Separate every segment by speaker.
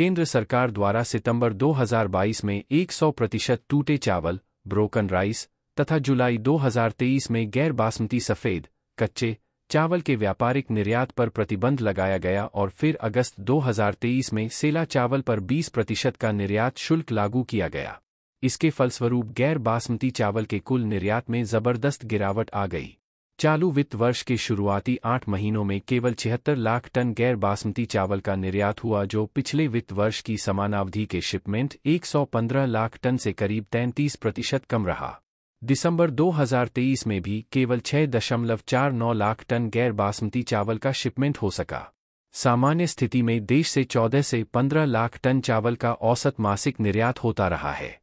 Speaker 1: केंद्र सरकार द्वारा सितंबर 2022 में 100 प्रतिशत टूटे चावल ब्रोकन राइस तथा जुलाई 2023 में गैर बासमती सफ़ेद कच्चे चावल के व्यापारिक निर्यात पर प्रतिबंध लगाया गया और फिर अगस्त 2023 में सेला चावल पर 20 प्रतिशत का निर्यात शुल्क लागू किया गया इसके फलस्वरूप गैर बासमती चावल के कुल निर्यात में जबरदस्त गिरावट आ गई चालू वित्त वर्ष के शुरुआती आठ महीनों में केवल छिहत्तर लाख टन गैर बासमती चावल का निर्यात हुआ जो पिछले वित्त वर्ष की समानावधि के शिपमेंट 115 लाख टन से करीब 33 प्रतिशत कम रहा दिसंबर 2023 में भी केवल 6.49 लाख टन गैर बासमती चावल का शिपमेंट हो सका सामान्य स्थिति में देश से 14 से 15 लाख टन चावल का औसत मासिक निर्यात होता रहा है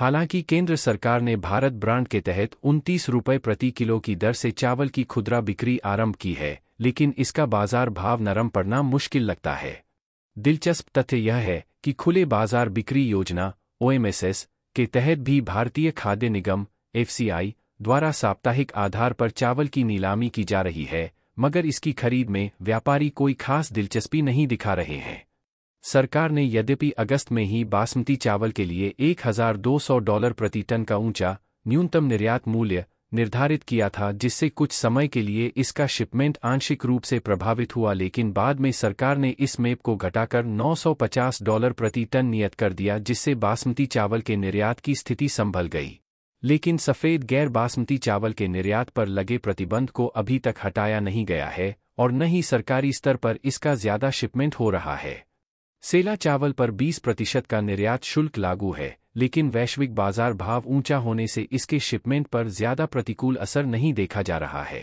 Speaker 1: हालांकि केंद्र सरकार ने भारत ब्रांड के तहत उनतीस रुपये प्रति किलो की दर से चावल की खुदरा बिक्री आरंभ की है लेकिन इसका बाजार भाव नरम पड़ना मुश्किल लगता है दिलचस्प तथ्य यह है कि खुले बाजार बिक्री योजना ओएमएसएस के तहत भी भारतीय खाद्य निगम एफसीआई द्वारा साप्ताहिक आधार पर चावल की नीलामी की जा रही है मगर इसकी खरीद में व्यापारी कोई खास दिलचस्पी नहीं दिखा रहे हैं सरकार ने यद्यपि अगस्त में ही बासमती चावल के लिए 1,200 डॉलर प्रति टन का ऊंचा न्यूनतम निर्यात मूल्य निर्धारित किया था जिससे कुछ समय के लिए इसका शिपमेंट आंशिक रूप से प्रभावित हुआ लेकिन बाद में सरकार ने इस मेप को घटाकर 950 डॉलर प्रति टन नियत कर दिया जिससे बासमती चावल के निर्यात की स्थिति संभल गई लेकिन सफ़ेद गैर बासमती चावल के निर्यात पर लगे प्रतिबंध को अभी तक हटाया नहीं गया है और न ही सरकारी स्तर पर इसका ज्यादा शिपमेंट हो रहा है सेला चावल पर 20 प्रतिशत का निर्यात शुल्क लागू है लेकिन वैश्विक बाजार भाव ऊंचा होने से इसके शिपमेंट पर ज्यादा प्रतिकूल असर नहीं देखा जा रहा है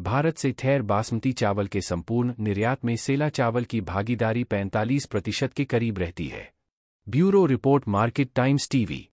Speaker 1: भारत से ठहर बासमती चावल के संपूर्ण निर्यात में सेला चावल की भागीदारी 45 प्रतिशत के करीब रहती है bureau report market times TV